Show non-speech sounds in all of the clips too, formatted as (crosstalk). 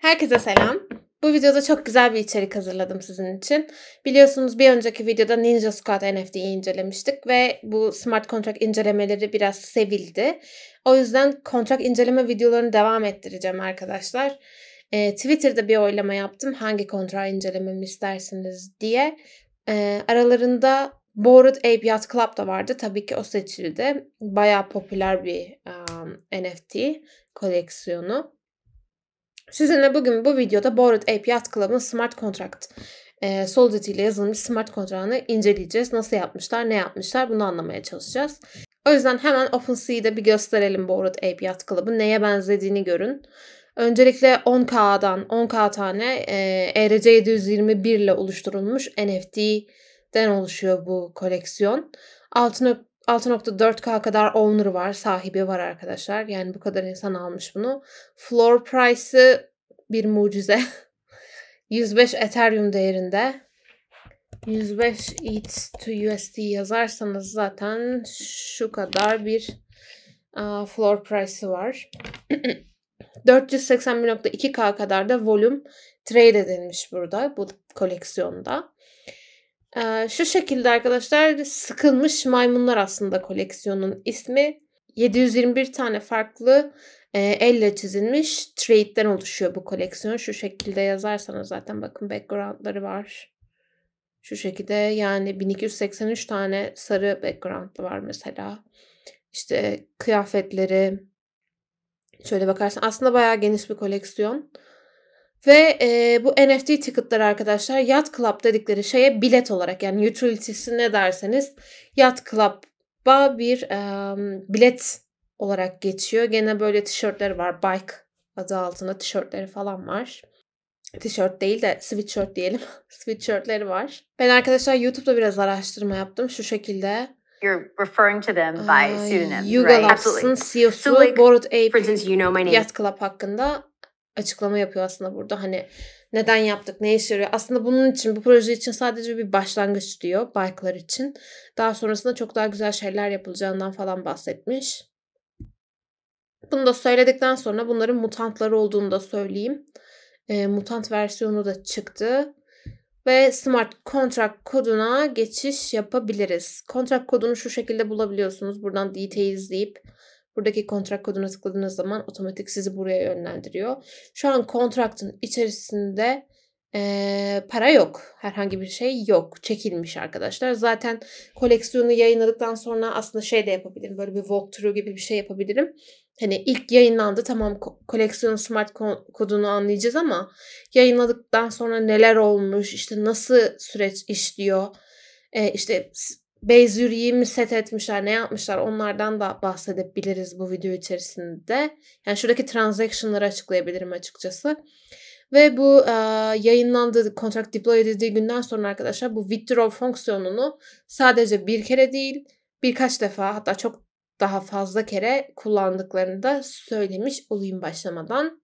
Herkese selam. Bu videoda çok güzel bir içerik hazırladım sizin için. Biliyorsunuz bir önceki videoda Ninja Squad NFT'yi incelemiştik ve bu smart contract incelemeleri biraz sevildi. O yüzden kontrak inceleme videolarını devam ettireceğim arkadaşlar. Ee, Twitter'da bir oylama yaptım hangi kontrağı incelememi istersiniz diye. Ee, aralarında Bored Ape Yacht Club da vardı. Tabii ki o seçildi. Bayağı popüler bir um, NFT koleksiyonu. Sizinle bugün bu videoda Bored Ape Yacht Club'ın smart contract e, Solidity ile yazılmış smart kontrağını inceleyeceğiz. Nasıl yapmışlar, ne yapmışlar bunu anlamaya çalışacağız. O yüzden hemen OpenSea'da bir gösterelim Bored Ape Yacht Club'ın neye benzediğini görün. Öncelikle 10K'dan 10K tane e, ERC721 ile oluşturulmuş NFT'den oluşuyor bu koleksiyon. Altına 6.4K kadar owner var, sahibi var arkadaşlar. Yani bu kadar insan almış bunu. Floor price'ı bir mucize. 105 (laughs) Ethereum değerinde. 105 ETH to USD yazarsanız zaten şu kadar bir uh, floor price'ı var. 481.2K (clears throat) kadar da volume trade edilmiş burada bu koleksiyonda. Ee, şu şekilde arkadaşlar sıkılmış maymunlar aslında koleksiyonun ismi. 721 tane farklı e, elle çizilmiş trade'den oluşuyor bu koleksiyon. Şu şekilde yazarsanız zaten bakın background'ları var. Şu şekilde yani 1283 tane sarı background'lı var mesela. İşte kıyafetleri şöyle bakarsan aslında bayağı geniş bir koleksiyon. Ve e, bu NFT ticket'ları arkadaşlar Yacht Club dedikleri şeye bilet olarak yani utilitesi ne derseniz Yacht Club'a bir e, bilet olarak geçiyor. Gene böyle tişörtleri var. Bike adı altında tişörtleri falan var. Tişört değil de sweatshirt diyelim. (laughs) sweatshirtleri var. Ben arkadaşlar YouTube'da biraz araştırma yaptım. Şu şekilde you're referring to them by uh, pseudonym, Yuga right? Absolutely. CEO'su, so like, Borat Ape, for instance, you know my name. Yacht Club hakkında açıklama yapıyor aslında burada. Hani neden yaptık, ne işe yarıyor? Aslında bunun için, bu proje için sadece bir başlangıç diyor bike'lar için. Daha sonrasında çok daha güzel şeyler yapılacağından falan bahsetmiş. Bunu da söyledikten sonra bunların mutantları olduğunu da söyleyeyim. E, mutant versiyonu da çıktı. Ve smart contract koduna geçiş yapabiliriz. Contract kodunu şu şekilde bulabiliyorsunuz. Buradan details izleyip Buradaki kontrak koduna tıkladığınız zaman otomatik sizi buraya yönlendiriyor. Şu an kontraktın içerisinde e, para yok. Herhangi bir şey yok. Çekilmiş arkadaşlar. Zaten koleksiyonu yayınladıktan sonra aslında şey de yapabilirim. Böyle bir walkthrough gibi bir şey yapabilirim. Hani ilk yayınlandı tamam koleksiyon smart kodunu anlayacağız ama yayınladıktan sonra neler olmuş işte nasıl süreç işliyor işte Beyzüri'yi mi set etmişler, ne yapmışlar onlardan da bahsedebiliriz bu video içerisinde. Yani şuradaki transaction'ları açıklayabilirim açıkçası. Ve bu e, yayınlandığı, contract deploy edildiği günden sonra arkadaşlar bu withdraw fonksiyonunu sadece bir kere değil birkaç defa hatta çok daha fazla kere kullandıklarını da söylemiş olayım başlamadan.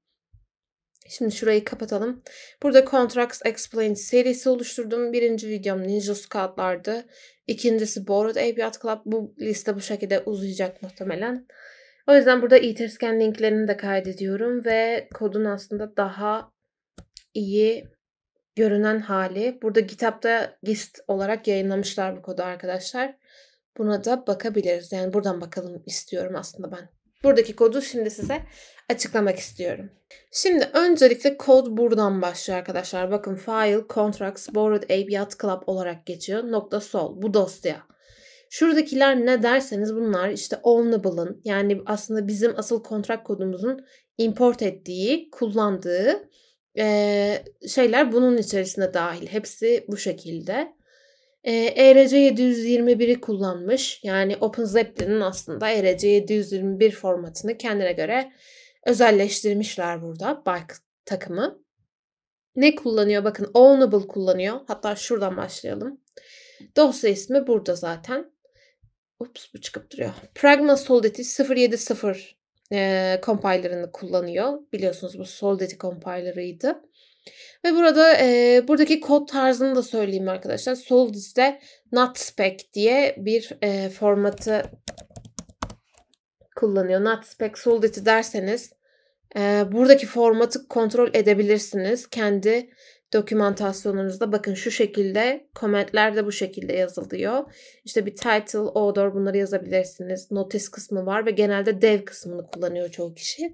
Şimdi şurayı kapatalım. Burada Contracts Explained serisi oluşturdum. Birinci videom Ninja Scout'lardı. İkincisi Borrowed Aviat Club. Bu liste bu şekilde uzayacak muhtemelen. O yüzden burada Etherscan linklerini de kaydediyorum ve kodun aslında daha iyi görünen hali. Burada GitHub'da GIST olarak yayınlamışlar bu kodu arkadaşlar. Buna da bakabiliriz. Yani buradan bakalım istiyorum aslında ben. Buradaki kodu şimdi size açıklamak istiyorum. Şimdi öncelikle kod buradan başlıyor arkadaşlar. Bakın file, contracts, borrowed ape, yacht club olarak geçiyor. Nokta sol. Bu dosya. Şuradakiler ne derseniz bunlar işte ownable'ın yani aslında bizim asıl kontrak kodumuzun import ettiği, kullandığı e, şeyler bunun içerisine dahil. Hepsi bu şekilde. Ee, e, ERC 721'i kullanmış. Yani OpenZeppelin'in aslında ERC 721 formatını kendine göre özelleştirmişler burada Bike takımı. Ne kullanıyor? Bakın Ownable kullanıyor. Hatta şuradan başlayalım. Dosya ismi burada zaten. Ups bu çıkıp duruyor. Pragma Solidity 070 e, compiler'ını kullanıyor. Biliyorsunuz bu Solidity compiler'ıydı. Ve burada e, buradaki kod tarzını da söyleyeyim arkadaşlar. Solidis'te NotSpec diye bir e, formatı kullanıyor. NotSpec Solidity derseniz e, buradaki formatı kontrol edebilirsiniz. Kendi dokümantasyonunuzda bakın şu şekilde komentler de bu şekilde yazılıyor. İşte bir title, order bunları yazabilirsiniz. Notice kısmı var ve genelde dev kısmını kullanıyor çoğu kişi.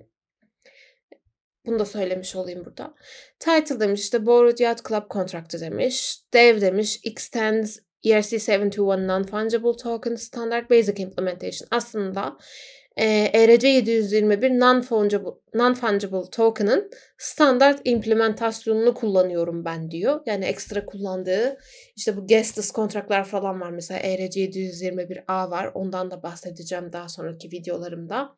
Bunu da söylemiş olayım burada. Title demiş işte Borrowed Yacht Club Contract'ı demiş. Dev demiş extends ERC-721 Non-Fungible Token Standard Basic Implementation. Aslında e, ERC-721 Non-Fungible, non-fungible Token'ın standart implementasyonunu kullanıyorum ben diyor. Yani ekstra kullandığı işte bu guestless kontraklar falan var. Mesela ERC-721A var. Ondan da bahsedeceğim daha sonraki videolarımda.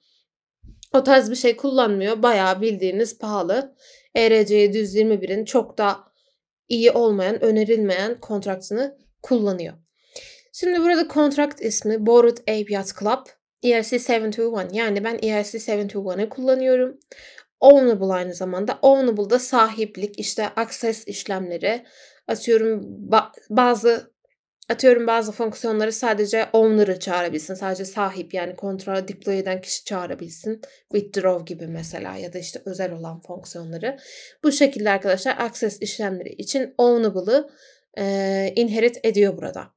O tarz bir şey kullanmıyor. Bayağı bildiğiniz pahalı. ERC 721'in çok da iyi olmayan, önerilmeyen kontraktını kullanıyor. Şimdi burada kontrakt ismi Bored Ape Yacht Club ERC-721 yani ben ERC-721'ı kullanıyorum. Ownable aynı zamanda. Ownable'da sahiplik, işte access işlemleri, atıyorum bazı atıyorum bazı fonksiyonları sadece owner'ı çağırabilsin. Sadece sahip yani kontrol deploy eden kişi çağırabilsin. Withdraw gibi mesela ya da işte özel olan fonksiyonları. Bu şekilde arkadaşlar access işlemleri için ownable'ı e, inherit ediyor burada.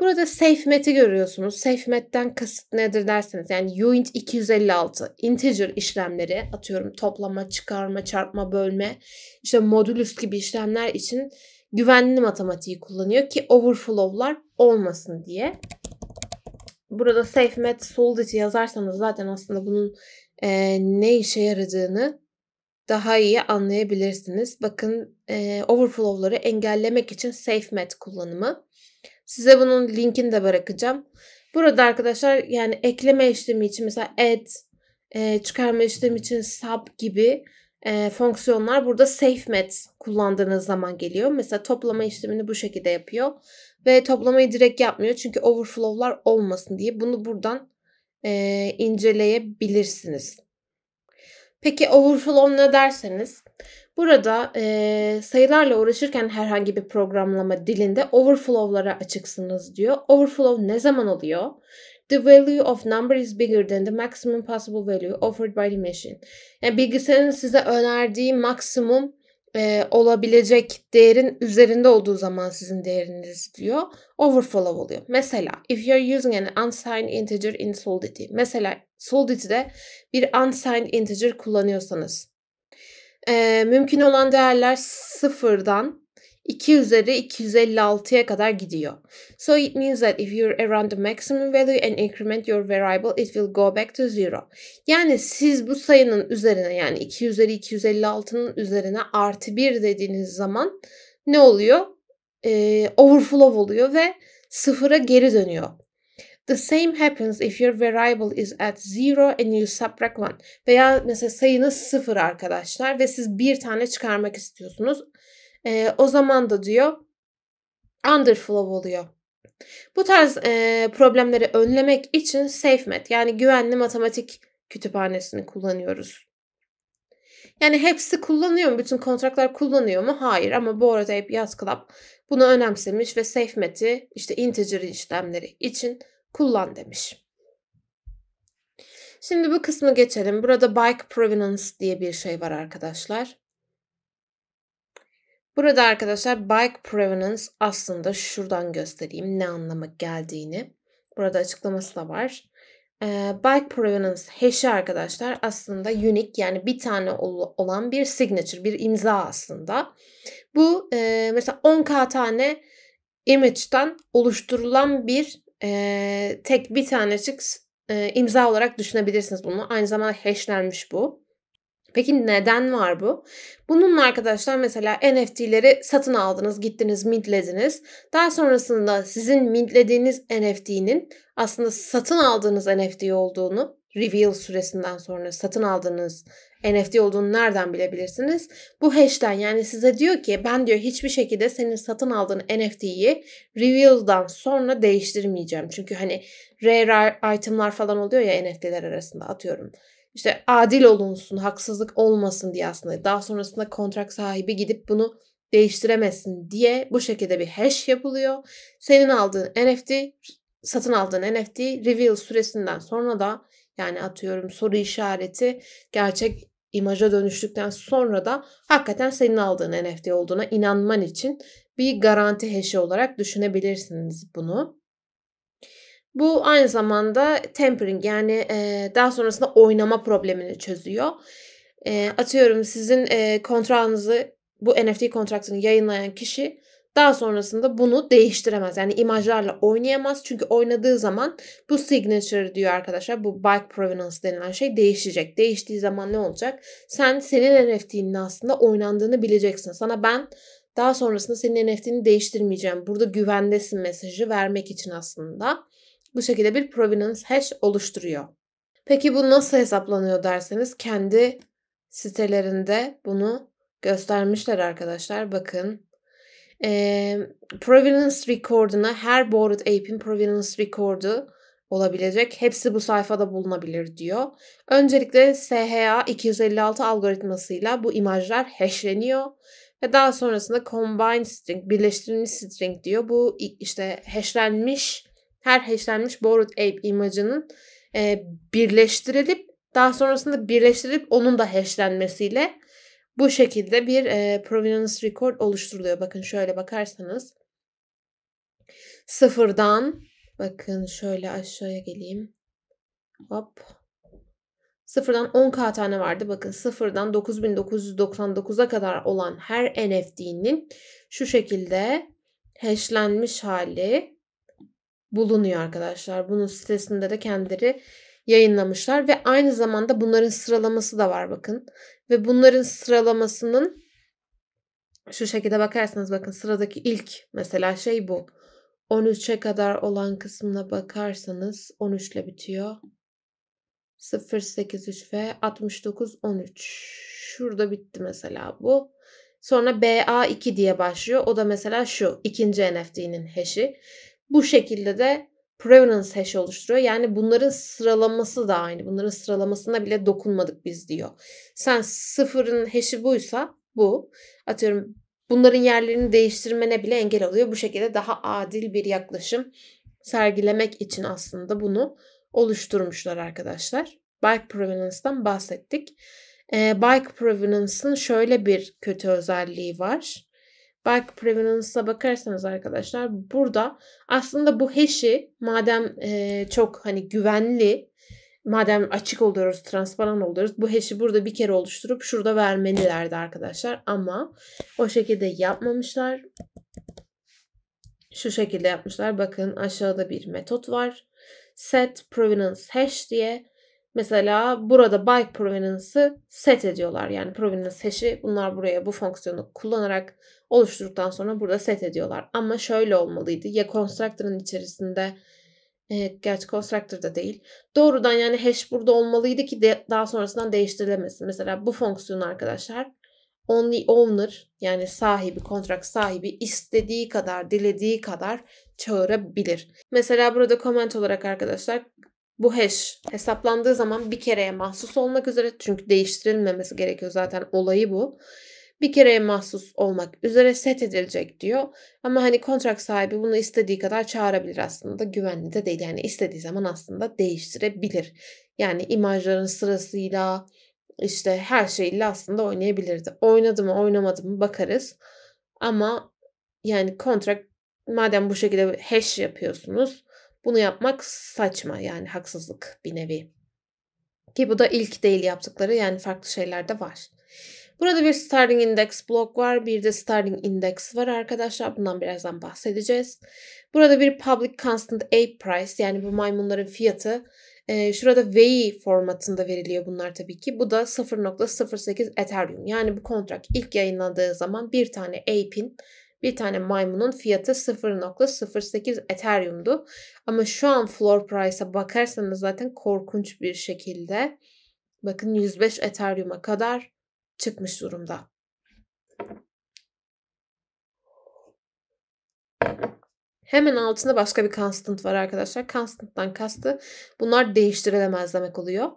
Burada SafeMet'i görüyorsunuz. SafeMet'ten kasıt nedir derseniz yani uint 256 integer işlemleri atıyorum toplama, çıkarma, çarpma, bölme işte modülüs gibi işlemler için güvenli matematiği kullanıyor ki overflow'lar olmasın diye. Burada SafeMath Solidity yazarsanız zaten aslında bunun e, ne işe yaradığını daha iyi anlayabilirsiniz. Bakın e, overflow'ları engellemek için SafeMath kullanımı. Size bunun linkini de bırakacağım. Burada arkadaşlar yani ekleme işlemi için mesela add, e, çıkarma işlemi için sub gibi e, fonksiyonlar burada SafeMet kullandığınız zaman geliyor. Mesela toplama işlemini bu şekilde yapıyor. Ve toplamayı direkt yapmıyor çünkü overflow'lar olmasın diye. Bunu buradan e, inceleyebilirsiniz. Peki overflow ne derseniz burada e, sayılarla uğraşırken herhangi bir programlama dilinde overflow'lara açıksınız diyor. Overflow ne zaman oluyor? the value of number is bigger than the maximum possible value offered by the machine. Yani bilgisayarın size önerdiği maksimum e, olabilecek değerin üzerinde olduğu zaman sizin değeriniz diyor. Overflow oluyor. Mesela if you're using an unsigned integer in Solidity. Mesela Solidity'de bir unsigned integer kullanıyorsanız. E, mümkün olan değerler sıfırdan 2 üzeri 256'ya kadar gidiyor. So it means that if you're around the maximum value and increment your variable it will go back to zero. Yani siz bu sayının üzerine yani 2 üzeri 256'nın üzerine artı 1 dediğiniz zaman ne oluyor? Ee, overflow oluyor ve sıfıra geri dönüyor. The same happens if your variable is at zero and you subtract one. Veya mesela sayınız sıfır arkadaşlar ve siz bir tane çıkarmak istiyorsunuz. E, o zaman da diyor underflow oluyor. Bu tarz e, problemleri önlemek için SafeMath yani güvenli matematik kütüphanesini kullanıyoruz. Yani hepsi kullanıyor mu? Bütün kontraklar kullanıyor mu? Hayır ama bu arada hep Yaz Club bunu önemsemiş ve SafeMath'i işte integer işlemleri için kullan demiş. Şimdi bu kısmı geçelim. Burada bike provenance diye bir şey var arkadaşlar. Burada arkadaşlar bike provenance aslında şuradan göstereyim ne anlama geldiğini. Burada açıklaması da var. Ee, bike provenance hash'i arkadaşlar aslında unique yani bir tane olan bir signature, bir imza aslında. Bu e, mesela 10k tane image'dan oluşturulan bir e, tek bir tanecik e, imza olarak düşünebilirsiniz bunu. Aynı zamanda hashlenmiş bu. Peki neden var bu? Bununla arkadaşlar mesela NFT'leri satın aldınız, gittiniz, mintlediniz. Daha sonrasında sizin mintlediğiniz NFT'nin aslında satın aldığınız NFT olduğunu, reveal süresinden sonra satın aldığınız NFT olduğunu nereden bilebilirsiniz? Bu hash'ten yani size diyor ki ben diyor hiçbir şekilde senin satın aldığın NFT'yi reveal'dan sonra değiştirmeyeceğim. Çünkü hani rare itemlar falan oluyor ya NFT'ler arasında atıyorum işte adil olunsun, haksızlık olmasın diye aslında daha sonrasında kontrak sahibi gidip bunu değiştiremesin diye bu şekilde bir hash yapılıyor. Senin aldığın NFT, satın aldığın NFT reveal süresinden sonra da yani atıyorum soru işareti gerçek imaja dönüştükten sonra da hakikaten senin aldığın NFT olduğuna inanman için bir garanti hash'i olarak düşünebilirsiniz bunu. Bu aynı zamanda tempering yani e, daha sonrasında oynama problemini çözüyor. E, atıyorum sizin e, kontrağınızı bu NFT kontraktını yayınlayan kişi daha sonrasında bunu değiştiremez. Yani imajlarla oynayamaz. Çünkü oynadığı zaman bu signature diyor arkadaşlar. Bu bike provenance denilen şey değişecek. Değiştiği zaman ne olacak? Sen senin NFT'nin aslında oynandığını bileceksin. Sana ben daha sonrasında senin NFT'ni değiştirmeyeceğim. Burada güvendesin mesajı vermek için aslında bu şekilde bir provenance hash oluşturuyor. Peki bu nasıl hesaplanıyor derseniz kendi sitelerinde bunu göstermişler arkadaşlar. Bakın e, provenance record'una her Bored Ape'in provenance record'u olabilecek. Hepsi bu sayfada bulunabilir diyor. Öncelikle SHA 256 algoritmasıyla bu imajlar hashleniyor ve daha sonrasında combined string, birleştirilmiş string diyor. Bu işte hashlenmiş her hashlenmiş Bored Ape imajının e, birleştirilip daha sonrasında birleştirilip onun da hashlenmesiyle bu şekilde bir e, provenance record oluşturuluyor. Bakın şöyle bakarsanız sıfırdan bakın şöyle aşağıya geleyim. Hop. Sıfırdan 10k tane vardı. Bakın sıfırdan 9999'a kadar olan her NFT'nin şu şekilde hashlenmiş hali bulunuyor arkadaşlar. Bunun sitesinde de kendileri yayınlamışlar ve aynı zamanda bunların sıralaması da var bakın. Ve bunların sıralamasının şu şekilde bakarsanız bakın sıradaki ilk mesela şey bu. 13'e kadar olan kısmına bakarsanız 13 ile bitiyor. 083 ve 69 13. Şurada bitti mesela bu. Sonra BA2 diye başlıyor. O da mesela şu ikinci NFT'nin hash'i. Bu şekilde de prevalence hash oluşturuyor. Yani bunların sıralaması da aynı. Bunların sıralamasına bile dokunmadık biz diyor. Sen sıfırın hash'i buysa bu. Atıyorum bunların yerlerini değiştirmene bile engel oluyor. Bu şekilde daha adil bir yaklaşım sergilemek için aslında bunu oluşturmuşlar arkadaşlar. Bike Provenance'dan bahsettik. E, Bike Provenance'ın şöyle bir kötü özelliği var. Bulk Prevalence'a bakarsanız arkadaşlar burada aslında bu hash'i madem e, çok hani güvenli madem açık oluyoruz, transparan oluyoruz. Bu hash'i burada bir kere oluşturup şurada vermelilerdi arkadaşlar. Ama o şekilde yapmamışlar. Şu şekilde yapmışlar. Bakın aşağıda bir metot var. Set provenance hash diye. Mesela burada bike provenance'ı set ediyorlar. Yani provenance hash'i bunlar buraya bu fonksiyonu kullanarak oluşturduktan sonra burada set ediyorlar. Ama şöyle olmalıydı. Ya constructor'ın içerisinde e, gerçi constructor da değil. Doğrudan yani hash burada olmalıydı ki de, daha sonrasından değiştirilemesin. Mesela bu fonksiyon arkadaşlar only owner yani sahibi, kontrakt sahibi istediği kadar, dilediği kadar çağırabilir. Mesela burada comment olarak arkadaşlar bu hash hesaplandığı zaman bir kereye mahsus olmak üzere çünkü değiştirilmemesi gerekiyor zaten olayı bu. Bir kereye mahsus olmak üzere set edilecek diyor. Ama hani kontrak sahibi bunu istediği kadar çağırabilir aslında. Güvenli de değil. Yani istediği zaman aslında değiştirebilir. Yani imajların sırasıyla işte her şeyle aslında oynayabilirdi. Oynadı mı oynamadı mı bakarız. Ama yani kontrak madem bu şekilde hash yapıyorsunuz bunu yapmak saçma yani haksızlık bir nevi. Ki bu da ilk değil yaptıkları yani farklı şeyler de var. Burada bir starting index blok var. Bir de starting index var arkadaşlar. Bundan birazdan bahsedeceğiz. Burada bir public constant A price yani bu maymunların fiyatı. şurada VEI formatında veriliyor bunlar tabii ki. Bu da 0.08 Ethereum. Yani bu kontrak ilk yayınlandığı zaman bir tane ape'in bir tane maymunun fiyatı 0.08 Ethereum'du. Ama şu an floor price'a bakarsanız zaten korkunç bir şekilde bakın 105 Ethereum'a kadar çıkmış durumda. Hemen altında başka bir constant var arkadaşlar. Constant'tan kastı bunlar değiştirilemez demek oluyor.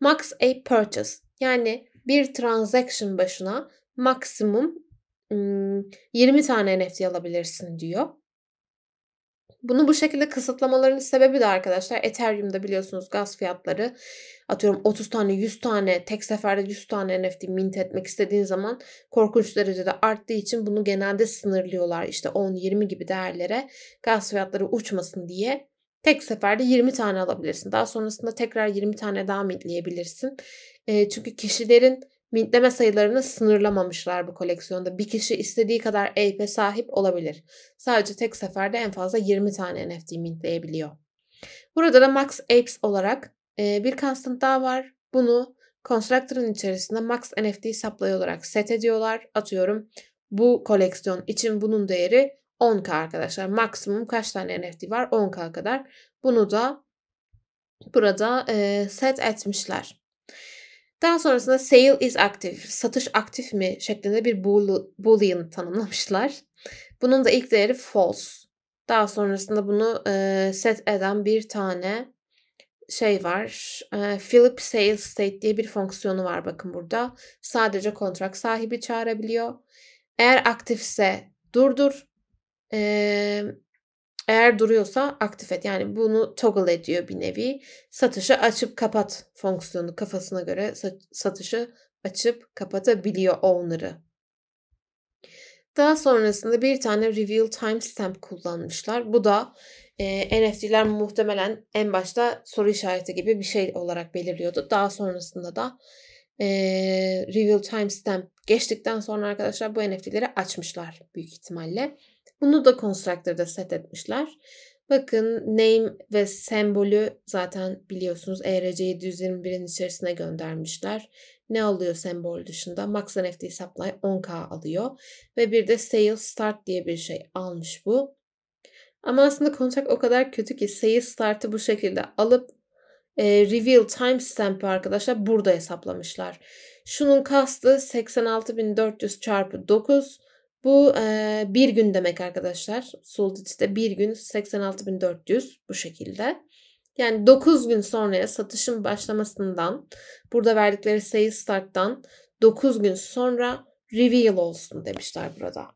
Max a purchase yani bir transaction başına maksimum 20 tane NFT alabilirsin diyor. Bunu bu şekilde kısıtlamaların sebebi de arkadaşlar Ethereum'da biliyorsunuz gaz fiyatları atıyorum 30 tane 100 tane tek seferde 100 tane NFT mint etmek istediğin zaman korkunç derecede arttığı için bunu genelde sınırlıyorlar işte 10-20 gibi değerlere gaz fiyatları uçmasın diye tek seferde 20 tane alabilirsin. Daha sonrasında tekrar 20 tane daha mintleyebilirsin. E, çünkü kişilerin Mintleme sayılarını sınırlamamışlar bu koleksiyonda. Bir kişi istediği kadar ape'e sahip olabilir. Sadece tek seferde en fazla 20 tane NFT mintleyebiliyor. Burada da Max Apes olarak e, bir constant daha var. Bunu Constructor'ın içerisinde Max NFT supply olarak set ediyorlar. Atıyorum bu koleksiyon için bunun değeri 10k arkadaşlar. Maksimum kaç tane NFT var? 10k kadar. Bunu da burada e, set etmişler. Daha sonrasında sale is active, satış aktif mi şeklinde bir boolean tanımlamışlar. Bunun da ilk değeri false. Daha sonrasında bunu e, set eden bir tane şey var. E, Philip Sales State diye bir fonksiyonu var bakın burada. Sadece kontrak sahibi çağırabiliyor. Eğer aktifse durdur. E, eğer duruyorsa aktif et. Yani bunu toggle ediyor bir nevi. Satışı açıp kapat fonksiyonu kafasına göre satışı açıp kapatabiliyor owner'ı. Daha sonrasında bir tane reveal timestamp kullanmışlar. Bu da e, NFT'ler muhtemelen en başta soru işareti gibi bir şey olarak belirliyordu. Daha sonrasında da e, reveal timestamp geçtikten sonra arkadaşlar bu NFT'leri açmışlar büyük ihtimalle. Bunu da constructor'da set etmişler. Bakın name ve sembolü zaten biliyorsunuz ERC 721'in içerisine göndermişler. Ne alıyor sembol dışında? Max NFT supply 10k alıyor. Ve bir de sale start diye bir şey almış bu. Ama aslında kontak o kadar kötü ki sales startı bu şekilde alıp e, reveal timestamp'ı arkadaşlar burada hesaplamışlar. Şunun kastı 86.400 çarpı 9 bu e, bir gün demek arkadaşlar. Soldit'te bir gün 86.400 bu şekilde. Yani 9 gün sonraya satışın başlamasından burada verdikleri sales start'tan 9 gün sonra reveal olsun demişler burada.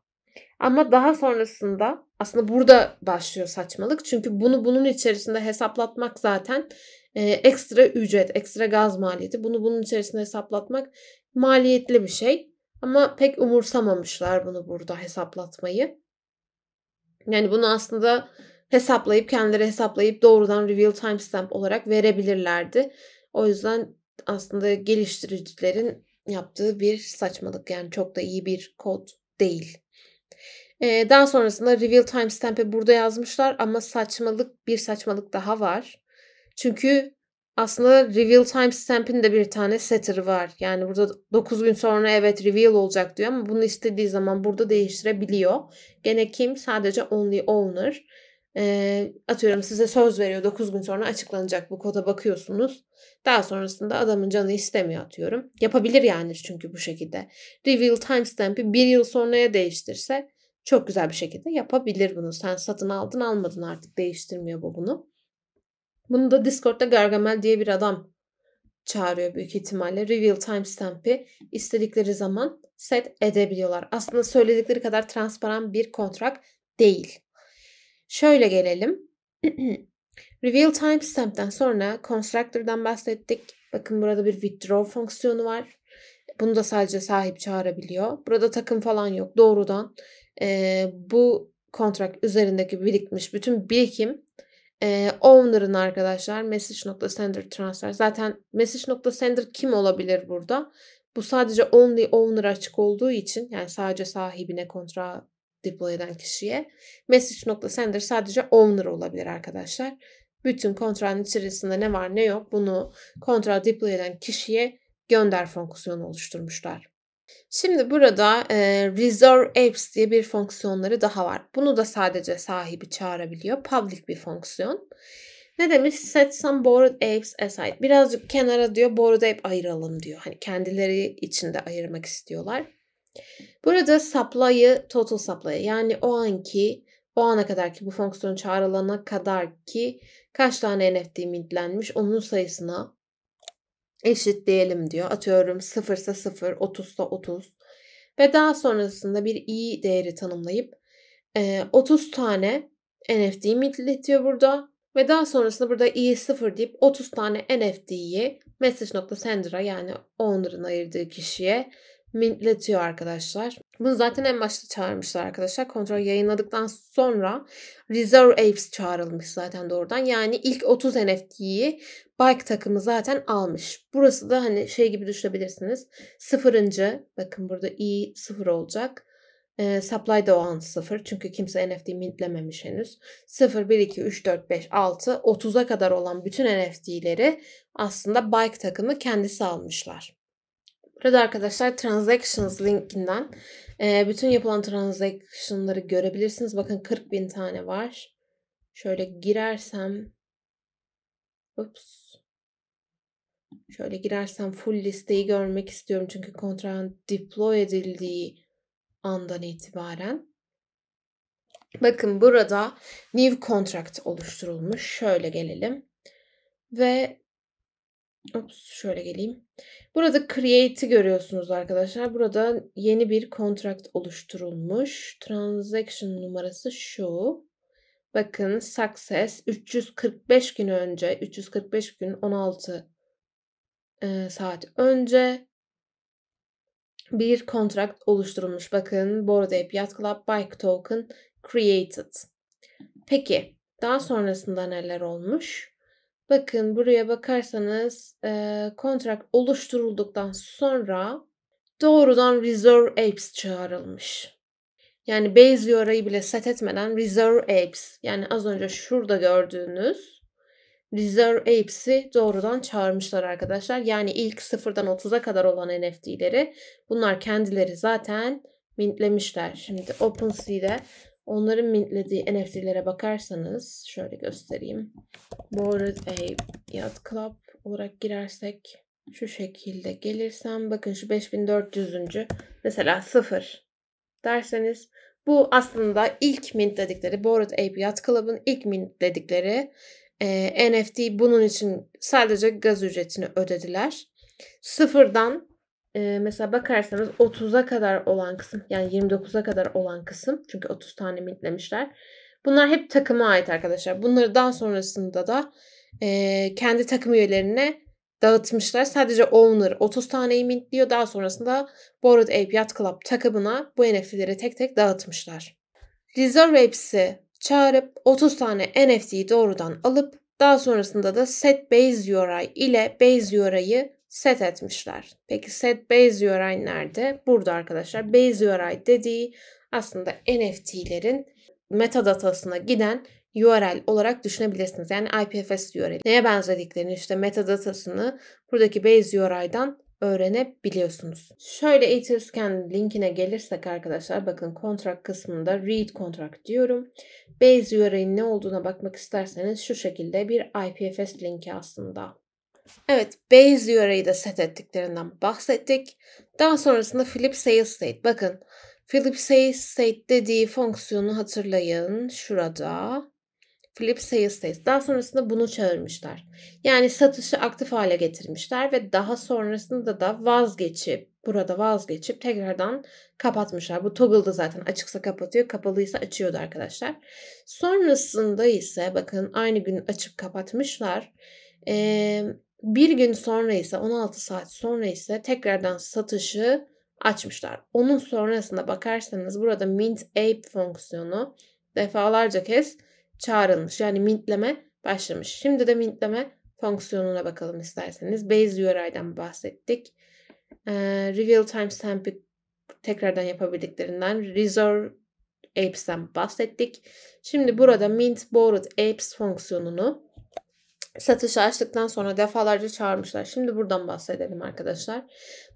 Ama daha sonrasında aslında burada başlıyor saçmalık. Çünkü bunu bunun içerisinde hesaplatmak zaten e, ekstra ücret, ekstra gaz maliyeti. Bunu bunun içerisinde hesaplatmak maliyetli bir şey. Ama pek umursamamışlar bunu burada hesaplatmayı. Yani bunu aslında hesaplayıp kendileri hesaplayıp doğrudan reveal timestamp olarak verebilirlerdi. O yüzden aslında geliştiricilerin yaptığı bir saçmalık yani çok da iyi bir kod değil. Ee, daha sonrasında reveal timestamp'i burada yazmışlar ama saçmalık bir saçmalık daha var. Çünkü aslında reveal time stamp'in de bir tane setter'ı var. Yani burada 9 gün sonra evet reveal olacak diyor ama bunu istediği zaman burada değiştirebiliyor. Gene kim? Sadece only owner. E, atıyorum size söz veriyor 9 gün sonra açıklanacak bu koda bakıyorsunuz. Daha sonrasında adamın canı istemiyor atıyorum. Yapabilir yani çünkü bu şekilde. Reveal timestamp'i bir yıl sonraya değiştirse çok güzel bir şekilde yapabilir bunu. Sen satın aldın almadın artık değiştirmiyor bu bunu. Bunu da Discord'da Gargamel diye bir adam çağırıyor büyük ihtimalle. Reveal timestamp'i istedikleri zaman set edebiliyorlar. Aslında söyledikleri kadar transparan bir kontrak değil. Şöyle gelelim. (clears throat) Reveal timestamp'ten sonra constructor'dan bahsettik. Bakın burada bir withdraw fonksiyonu var. Bunu da sadece sahip çağırabiliyor. Burada takım falan yok. Doğrudan e, bu kontrak üzerindeki birikmiş bütün birikim e, owner'ın arkadaşlar message.sender transfer. Zaten message.sender kim olabilir burada? Bu sadece only owner açık olduğu için yani sadece sahibine kontra deploy eden kişiye message.sender sadece owner olabilir arkadaşlar. Bütün kontrağın içerisinde ne var ne yok bunu kontra deploy eden kişiye gönder fonksiyonu oluşturmuşlar. Şimdi burada e, Reserve Apps diye bir fonksiyonları daha var. Bunu da sadece sahibi çağırabiliyor. Public bir fonksiyon. Ne demiş? Set some borrowed apes aside. Birazcık kenara diyor bored ape ayıralım diyor. Hani kendileri içinde ayırmak istiyorlar. Burada supply'ı total supply'ı yani o anki o ana kadar ki bu fonksiyon çağrılana kadar ki kaç tane NFT mintlenmiş onun sayısına eşitleyelim diyor. Atıyorum 0 ise 0, 30 ise 30 ve daha sonrasında bir i değeri tanımlayıp 30 tane NFT'yi mitletiyor burada ve daha sonrasında burada i 0 deyip 30 tane NFT'yi message.sender'a yani owner'ın ayırdığı kişiye mintletiyor arkadaşlar. Bunu zaten en başta çağırmışlar arkadaşlar. Kontrol yayınladıktan sonra Reserve Apes çağrılmış zaten doğrudan. Yani ilk 30 NFT'yi Bike takımı zaten almış. Burası da hani şey gibi düşünebilirsiniz. Sıfırıncı, bakın burada i sıfır olacak. E, supply da o an sıfır. Çünkü kimse NFT mintlememiş henüz. 0, 1, 2, 3, 4, 5, 6, 30'a kadar olan bütün NFT'leri aslında Bike takımı kendisi almışlar. Burada arkadaşlar transactions linkinden e, bütün yapılan transaction'ları görebilirsiniz. Bakın 40 bin tane var. Şöyle girersem ups, şöyle girersem full listeyi görmek istiyorum. Çünkü kontrağın deploy edildiği andan itibaren Bakın burada new contract oluşturulmuş. Şöyle gelelim. Ve Ops, şöyle geleyim. Burada create'i görüyorsunuz arkadaşlar. Burada yeni bir contract oluşturulmuş. Transaction numarası şu. Bakın success 345 gün önce 345 gün 16 e, saat önce bir contract oluşturulmuş. Bakın Bored Ape Yacht Club Bike Token created. Peki daha sonrasında neler olmuş? Bakın buraya bakarsanız e, kontrat oluşturulduktan sonra doğrudan Reserve Apes çağrılmış. Yani base Liora'yı bile set etmeden Reserve Apes yani az önce şurada gördüğünüz Reserve Apes'i doğrudan çağırmışlar arkadaşlar. Yani ilk 0'dan 30'a kadar olan NFT'leri bunlar kendileri zaten mintlemişler. Şimdi OpenSea'de Onların mintlediği NFT'lere bakarsanız şöyle göstereyim. Bored Ape Yacht Club olarak girersek şu şekilde gelirsem bakın şu 5400. mesela 0 derseniz bu aslında ilk mint dedikleri Bored Ape Yacht Club'ın ilk mint dedikleri e, NFT bunun için sadece gaz ücretini ödediler. Sıfırdan e, mesela bakarsanız 30'a kadar olan kısım yani 29'a kadar olan kısım çünkü 30 tane mintlemişler. Bunlar hep takıma ait arkadaşlar. Bunları daha sonrasında da e, kendi takım üyelerine dağıtmışlar. Sadece owner 30 taneyi mintliyor. Daha sonrasında Bored Ape Yacht Club takımına bu NFT'leri tek tek dağıtmışlar. Reserve Apes'i çağırıp 30 tane NFT'yi doğrudan alıp daha sonrasında da Set Base URI ile Base URI'yi set etmişler. Peki set base URI nerede? Burada arkadaşlar base URI dediği aslında NFT'lerin metadatasına giden URL olarak düşünebilirsiniz. Yani IPFS URL. Neye benzediklerini işte metadatasını buradaki base URI'dan öğrenebiliyorsunuz. Şöyle Etherscan linkine gelirsek arkadaşlar bakın kontrak kısmında read contract diyorum. Base URL'in ne olduğuna bakmak isterseniz şu şekilde bir IPFS linki aslında. Evet, Bayes URA'yı da set ettiklerinden bahsettik. Daha sonrasında Philip Sales State. Bakın, Philip Sales State dediği fonksiyonu hatırlayın. Şurada. Philip Sales State. Daha sonrasında bunu çağırmışlar. Yani satışı aktif hale getirmişler ve daha sonrasında da vazgeçip, burada vazgeçip tekrardan kapatmışlar. Bu toggle'da zaten açıksa kapatıyor, kapalıysa açıyordu arkadaşlar. Sonrasında ise bakın aynı gün açıp kapatmışlar. Ee, bir gün sonra ise 16 saat sonra ise tekrardan satışı açmışlar. Onun sonrasında bakarsanız burada mint ape fonksiyonu defalarca kez çağrılmış. Yani mintleme başlamış. Şimdi de mintleme fonksiyonuna bakalım isterseniz. Base URI'den bahsettik. Ee, reveal timestamp'i tekrardan yapabildiklerinden reserve apes'ten bahsettik. Şimdi burada mint borrowed apes fonksiyonunu satışı açtıktan sonra defalarca çağırmışlar. Şimdi buradan bahsedelim arkadaşlar.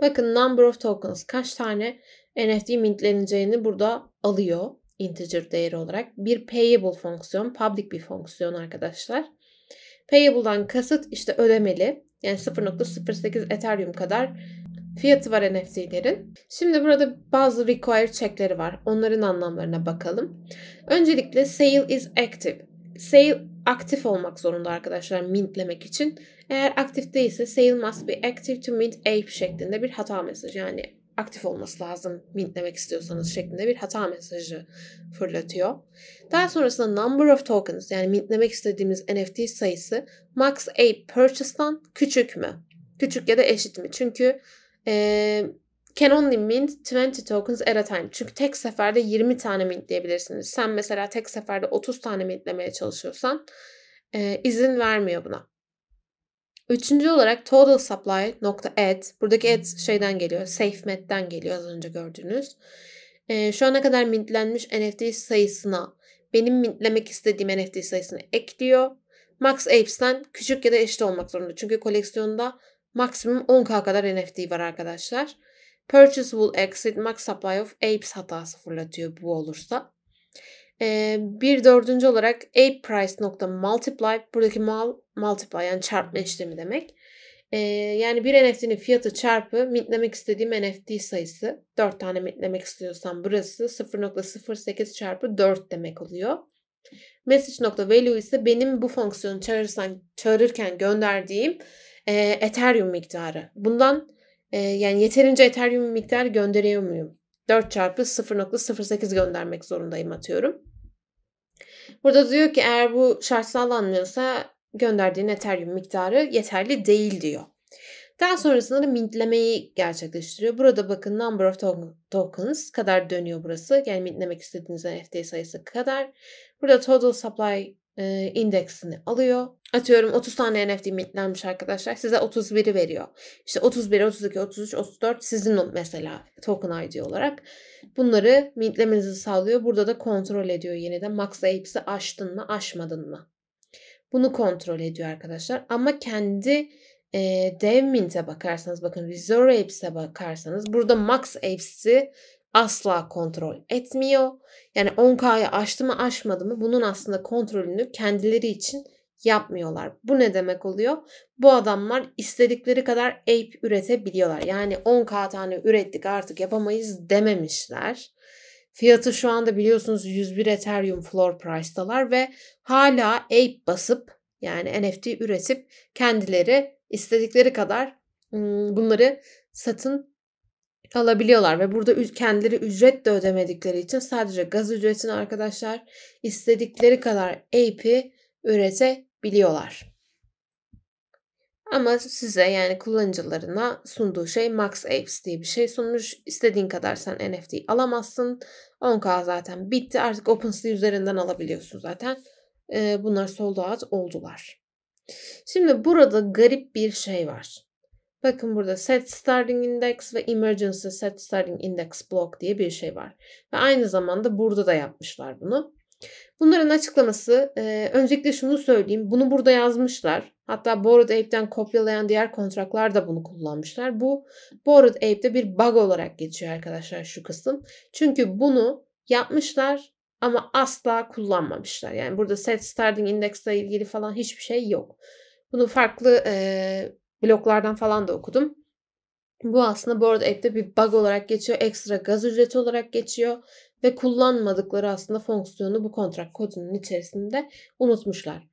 Bakın number of tokens kaç tane NFT mintleneceğini burada alıyor integer değeri olarak. Bir payable fonksiyon, public bir fonksiyon arkadaşlar. Payable'dan kasıt işte ödemeli. Yani 0.08 Ethereum kadar fiyatı var NFT'lerin. Şimdi burada bazı require checkleri var. Onların anlamlarına bakalım. Öncelikle sale is active. Sale aktif olmak zorunda arkadaşlar mintlemek için. Eğer aktif değilse sale must be active to mint ape şeklinde bir hata mesajı. Yani aktif olması lazım mintlemek istiyorsanız şeklinde bir hata mesajı fırlatıyor. Daha sonrasında number of tokens yani mintlemek istediğimiz NFT sayısı max ape purchase'dan küçük mü? Küçük ya da eşit mi? Çünkü e, Can only mint 20 tokens at a time. Çünkü tek seferde 20 tane mintleyebilirsiniz. Sen mesela tek seferde 30 tane mintlemeye çalışıyorsan e, izin vermiyor buna. Üçüncü olarak total supply nokta add. Buradaki add şeyden geliyor. SafeMet'ten geliyor az önce gördüğünüz. E, şu ana kadar mintlenmiş NFT sayısına benim mintlemek istediğim NFT sayısını ekliyor. Max Apes'ten küçük ya da eşit olmak zorunda. Çünkü koleksiyonda maksimum 10k kadar NFT var arkadaşlar. Purchase will exceed max supply of apes hatası fırlatıyor bu olursa. Ee, bir dördüncü olarak ape price nokta multiply. Buradaki mal multiply yani çarpma işlemi demek. Ee, yani bir NFT'nin fiyatı çarpı mintlemek istediğim NFT sayısı. 4 tane mintlemek istiyorsam burası 0.08 çarpı 4 demek oluyor. Message.value ise benim bu fonksiyonu çağırırsan, çağırırken gönderdiğim e, Ethereum miktarı. Bundan e, yani yeterince Ethereum miktar gönderiyor muyum? 4 çarpı 0.08 göndermek zorundayım atıyorum. Burada diyor ki eğer bu şart sağlanmıyorsa gönderdiğin Ethereum miktarı yeterli değil diyor. Daha sonrasında da mintlemeyi gerçekleştiriyor. Burada bakın number of tokens kadar dönüyor burası. Yani mintlemek istediğiniz NFT sayısı kadar. Burada total supply e, indeksini alıyor. Atıyorum 30 tane NFT mintlenmiş arkadaşlar. Size 31'i veriyor. İşte 31, 32, 33, 34 sizin mesela token ID olarak. Bunları mintlemenizi sağlıyor. Burada da kontrol ediyor yeniden. Max Apes'i aştın mı, aşmadın mı? Bunu kontrol ediyor arkadaşlar. Ama kendi e, dev mint'e bakarsanız bakın Reserve Apes'e bakarsanız burada Max Apes'i asla kontrol etmiyor. Yani 10K'yı aştı mı aşmadı mı bunun aslında kontrolünü kendileri için yapmıyorlar. Bu ne demek oluyor? Bu adamlar istedikleri kadar ape üretebiliyorlar. Yani 10K tane ürettik artık yapamayız dememişler. Fiyatı şu anda biliyorsunuz 101 Ethereum floor price'talar ve hala ape basıp yani NFT üretip kendileri istedikleri kadar hmm, bunları satın alabiliyorlar ve burada kendileri ücret de ödemedikleri için sadece gaz ücretini arkadaşlar istedikleri kadar AP üretebiliyorlar. Ama size yani kullanıcılarına sunduğu şey Max Apes diye bir şey sunmuş. İstediğin kadar sen NFT alamazsın. 10K zaten bitti. Artık OpenSea üzerinden alabiliyorsun zaten. Bunlar sold out oldular. Şimdi burada garip bir şey var. Bakın burada set starting index ve emergency set starting index block diye bir şey var. Ve aynı zamanda burada da yapmışlar bunu. Bunların açıklaması e, öncelikle şunu söyleyeyim. Bunu burada yazmışlar. Hatta Bored Ape'den kopyalayan diğer kontraklar da bunu kullanmışlar. Bu Bored Ape'de bir bug olarak geçiyor arkadaşlar şu kısım. Çünkü bunu yapmışlar ama asla kullanmamışlar. Yani burada set starting index ile ilgili falan hiçbir şey yok. Bunu farklı e, bloglardan falan da okudum. Bu aslında board app'te bir bug olarak geçiyor. Ekstra gaz ücreti olarak geçiyor. Ve kullanmadıkları aslında fonksiyonu bu kontrat kodunun içerisinde unutmuşlar.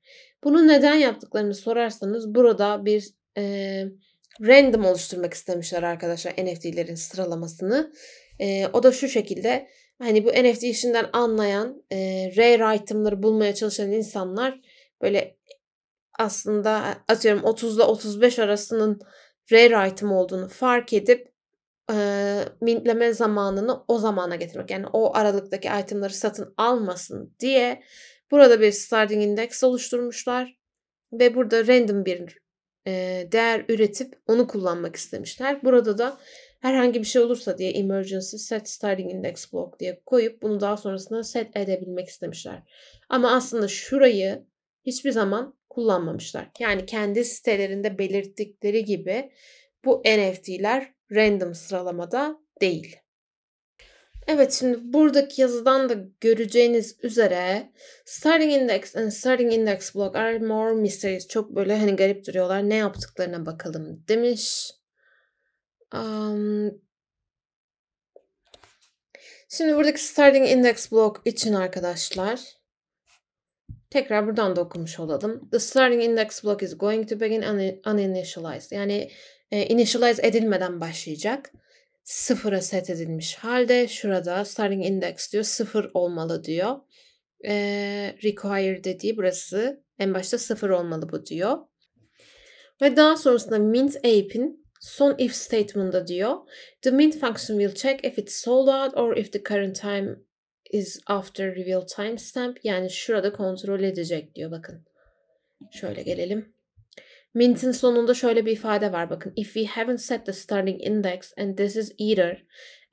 Bunu neden yaptıklarını sorarsanız burada bir e, random oluşturmak istemişler arkadaşlar NFT'lerin sıralamasını. E, o da şu şekilde hani bu NFT işinden anlayan e, rare itemları bulmaya çalışan insanlar böyle aslında atıyorum 30 ile 35 arasının rare item olduğunu fark edip e, mintleme zamanını o zamana getirmek. Yani o aralıktaki itemları satın almasın diye burada bir starting index oluşturmuşlar ve burada random bir e, değer üretip onu kullanmak istemişler. Burada da herhangi bir şey olursa diye emergency set starting index block diye koyup bunu daha sonrasında set edebilmek istemişler. Ama aslında şurayı hiçbir zaman kullanmamışlar. Yani kendi sitelerinde belirttikleri gibi bu NFT'ler random sıralamada değil. Evet şimdi buradaki yazıdan da göreceğiniz üzere starting index and starting index block are more mysteries. Çok böyle hani garip duruyorlar. Ne yaptıklarına bakalım demiş. Um, şimdi buradaki starting index block için arkadaşlar Tekrar buradan da okumuş olalım. The starting index block is going to begin uninitialized. Yani e, initialize edilmeden başlayacak. Sıfıra set edilmiş halde şurada starting index diyor sıfır olmalı diyor. E, require dediği burası en başta sıfır olmalı bu diyor. Ve daha sonrasında mint ape'in son if statement'da diyor. The mint function will check if it's sold out or if the current time is after reveal timestamp yani şurada kontrol edecek diyor bakın. Şöyle gelelim. Mint'in sonunda şöyle bir ifade var bakın. If we haven't set the starting index and this is either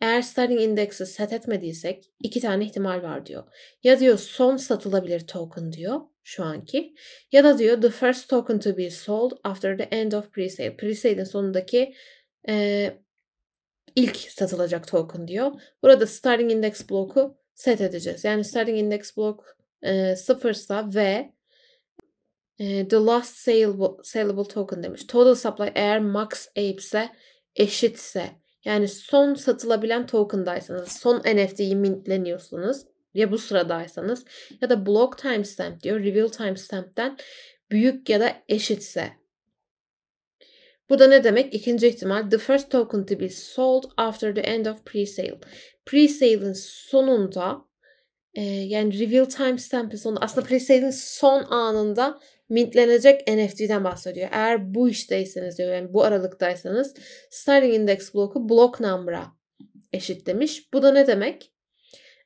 eğer starting index'i set etmediysek iki tane ihtimal var diyor. Ya diyor son satılabilir token diyor şu anki ya da diyor the first token to be sold after the end of presale. Presale'in sonundaki e, ilk satılacak token diyor. Burada starting index bloku set edeceğiz. Yani starting index block e, sıfırsa ve e, the last saleable, saleable token demiş. Total supply eğer max ape ise eşitse yani son satılabilen token'daysanız, son NFT'yi mintleniyorsanız ya bu sıradaysanız ya da block timestamp diyor. Reveal timestamp'ten büyük ya da eşitse. Bu da ne demek? İkinci ihtimal. The first token to be sold after the end of pre-sale pre-sale'in sonunda e, yani reveal timestamp'in sonunda aslında pre-sale'in son anında mintlenecek NFT'den bahsediyor. Eğer bu işteyseniz diyor yani bu aralıktaysanız starting index bloku block number'a eşit demiş. Bu da ne demek?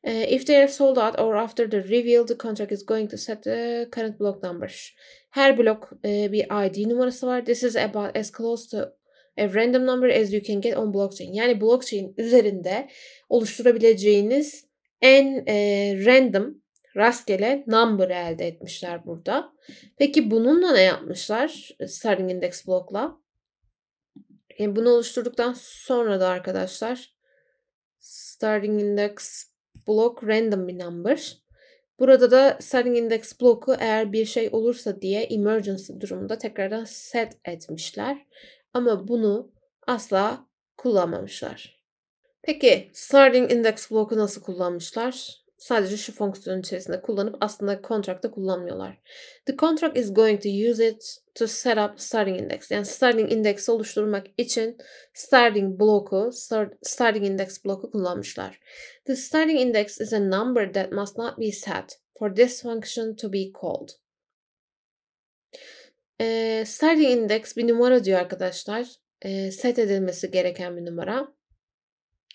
E, if they have sold out or after the reveal the contract is going to set the current block numbers. Her blok e, bir ID numarası var. This is about as close to a random number as you can get on blockchain. Yani blockchain üzerinde oluşturabileceğiniz en e, random rastgele number elde etmişler burada. Peki bununla ne yapmışlar starting index block'la? Yani bunu oluşturduktan sonra da arkadaşlar starting index block random bir number. Burada da starting index bloku eğer bir şey olursa diye emergency durumunda tekrardan set etmişler. Ama bunu asla kullanmamışlar. Peki starting index bloku nasıl kullanmışlar? Sadece şu fonksiyonun içerisinde kullanıp aslında contract'ta kullanmıyorlar. The contract is going to use it to set up starting index. Yani starting index oluşturmak için starting bloku, starting index bloku kullanmışlar. The starting index is a number that must not be set for this function to be called. E, Sterling Index bir numara diyor arkadaşlar. E, set edilmesi gereken bir numara.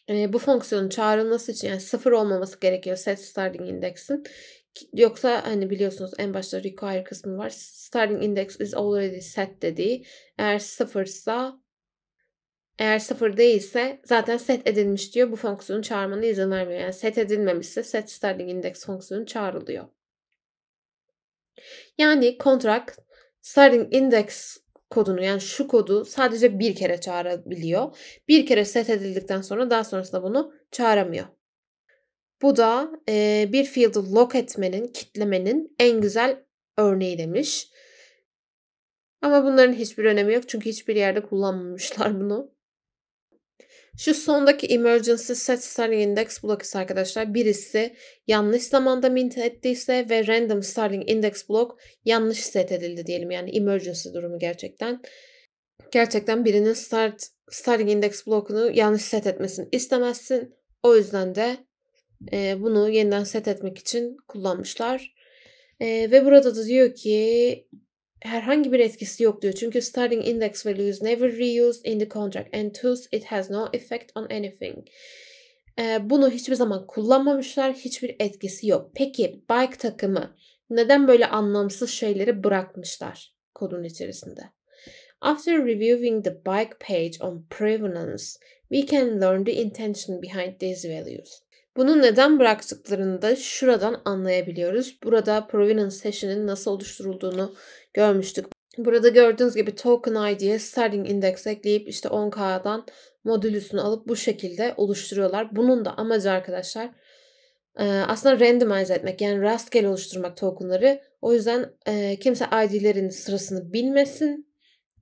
E, bu fonksiyonun çağrılması için yani sıfır olmaması gerekiyor set starting Index'in. Yoksa hani biliyorsunuz en başta require kısmı var. Starting index is already set dediği. Eğer sıfırsa eğer sıfır değilse zaten set edilmiş diyor. Bu fonksiyonun çağırmana izin vermiyor. Yani set edilmemişse set starting index fonksiyonu çağrılıyor. Yani kontrak Starting Index kodunu yani şu kodu sadece bir kere çağırabiliyor. Bir kere set edildikten sonra daha sonrasında bunu çağıramıyor. Bu da e, bir field'ı lock etmenin, kitlemenin en güzel örneği demiş. Ama bunların hiçbir önemi yok çünkü hiçbir yerde kullanmamışlar bunu. Şu sondaki Emergency Set Starling Index blok ise arkadaşlar birisi yanlış zamanda mint ettiyse ve Random Starling Index blok yanlış set edildi diyelim. Yani emergency durumu gerçekten. Gerçekten birinin start, Starling Index blokunu yanlış set etmesini istemezsin. O yüzden de e, bunu yeniden set etmek için kullanmışlar. E, ve burada da diyor ki herhangi bir etkisi yok diyor. Çünkü starting index values never reused in the contract and thus it has no effect on anything. Ee, bunu hiçbir zaman kullanmamışlar. Hiçbir etkisi yok. Peki bike takımı neden böyle anlamsız şeyleri bırakmışlar kodun içerisinde? After reviewing the bike page on provenance, we can learn the intention behind these values. Bunu neden bıraktıklarını da şuradan anlayabiliyoruz. Burada Provenance Hash'inin nasıl oluşturulduğunu görmüştük. Burada gördüğünüz gibi token id'ye Sterling index ekleyip işte 10k'dan modülüsünü alıp bu şekilde oluşturuyorlar. Bunun da amacı arkadaşlar e, aslında randomize etmek yani rastgele oluşturmak tokenları. O yüzden e, kimse id'lerin sırasını bilmesin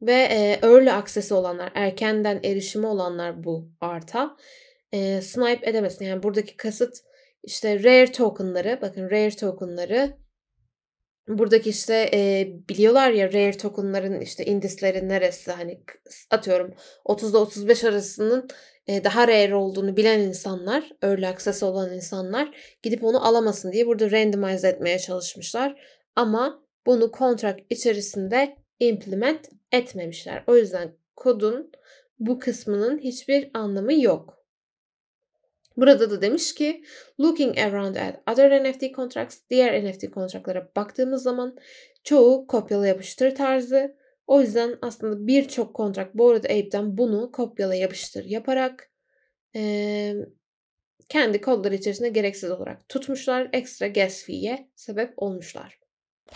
ve e, early access'i olanlar erkenden erişimi olanlar bu arta e, snipe edemesin Yani buradaki kasıt işte rare tokenları bakın rare tokenları buradaki işte e, biliyorlar ya rare tokenların işte indisleri neresi hani atıyorum 30'da 35 arasının e, daha rare olduğunu bilen insanlar, early access olan insanlar gidip onu alamasın diye burada randomize etmeye çalışmışlar. Ama bunu kontrak içerisinde implement etmemişler. O yüzden kodun bu kısmının hiçbir anlamı yok. Burada da demiş ki looking around at other NFT contracts, diğer NFT kontratlara baktığımız zaman çoğu kopyala yapıştır tarzı. O yüzden aslında birçok kontrak Bored Ape'den bunu kopyala yapıştır yaparak e, kendi kodları içerisinde gereksiz olarak tutmuşlar. Ekstra gas fee'ye sebep olmuşlar.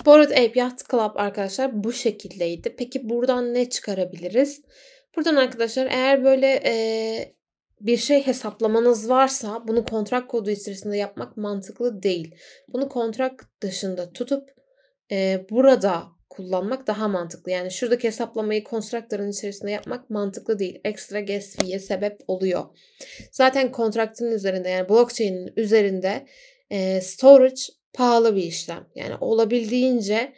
Bored Ape Yacht Club arkadaşlar bu şekildeydi. Peki buradan ne çıkarabiliriz? Buradan arkadaşlar eğer böyle e, bir şey hesaplamanız varsa bunu kontrak kodu içerisinde yapmak mantıklı değil. Bunu kontrak dışında tutup e, burada kullanmak daha mantıklı. Yani şuradaki hesaplamayı kontraktörün içerisinde yapmak mantıklı değil. Ekstra gas fee'ye sebep oluyor. Zaten kontraktın üzerinde yani blockchain'in üzerinde e, storage pahalı bir işlem. Yani olabildiğince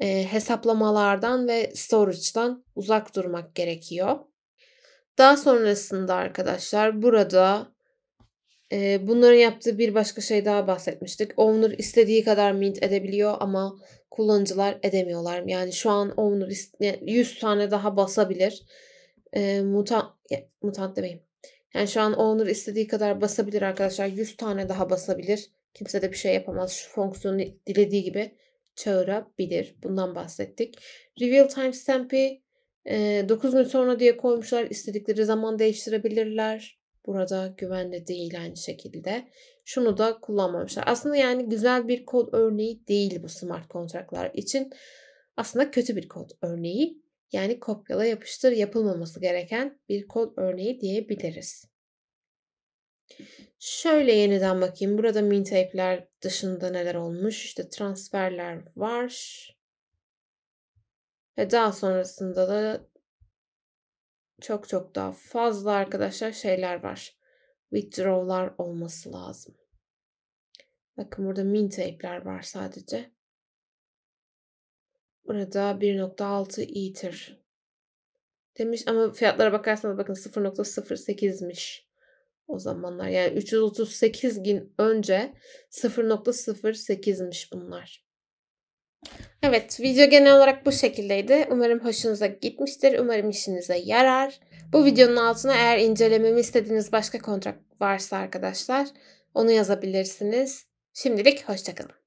e, hesaplamalardan ve storage'dan uzak durmak gerekiyor. Daha sonrasında arkadaşlar burada e, bunların yaptığı bir başka şey daha bahsetmiştik. Owner istediği kadar mint edebiliyor ama kullanıcılar edemiyorlar. Yani şu an Owner 100 tane daha basabilir. E, mutant, mutant demeyeyim. Yani şu an Owner istediği kadar basabilir arkadaşlar. 100 tane daha basabilir. Kimse de bir şey yapamaz. Şu fonksiyonu dilediği gibi çağırabilir. Bundan bahsettik. Reveal timestamp'i 9 gün sonra diye koymuşlar. İstedikleri zaman değiştirebilirler. Burada güvenli değil aynı şekilde. Şunu da kullanmamışlar. Aslında yani güzel bir kod örneği değil bu smart kontraklar için. Aslında kötü bir kod örneği. Yani kopyala yapıştır yapılmaması gereken bir kod örneği diyebiliriz. Şöyle yeniden bakayım. Burada min dışında neler olmuş? İşte transferler var. Ve daha sonrasında da çok çok daha fazla arkadaşlar şeyler var. Withdraw'lar olması lazım. Bakın burada min tape'ler var sadece. Burada 1.6 ether demiş ama fiyatlara bakarsanız bakın 0.08'miş o zamanlar. Yani 338 gün önce 0.08'miş bunlar. Evet, video genel olarak bu şekildeydi. Umarım hoşunuza gitmiştir. Umarım işinize yarar. Bu videonun altına eğer incelememi istediğiniz başka kontrat varsa arkadaşlar onu yazabilirsiniz. Şimdilik hoşçakalın.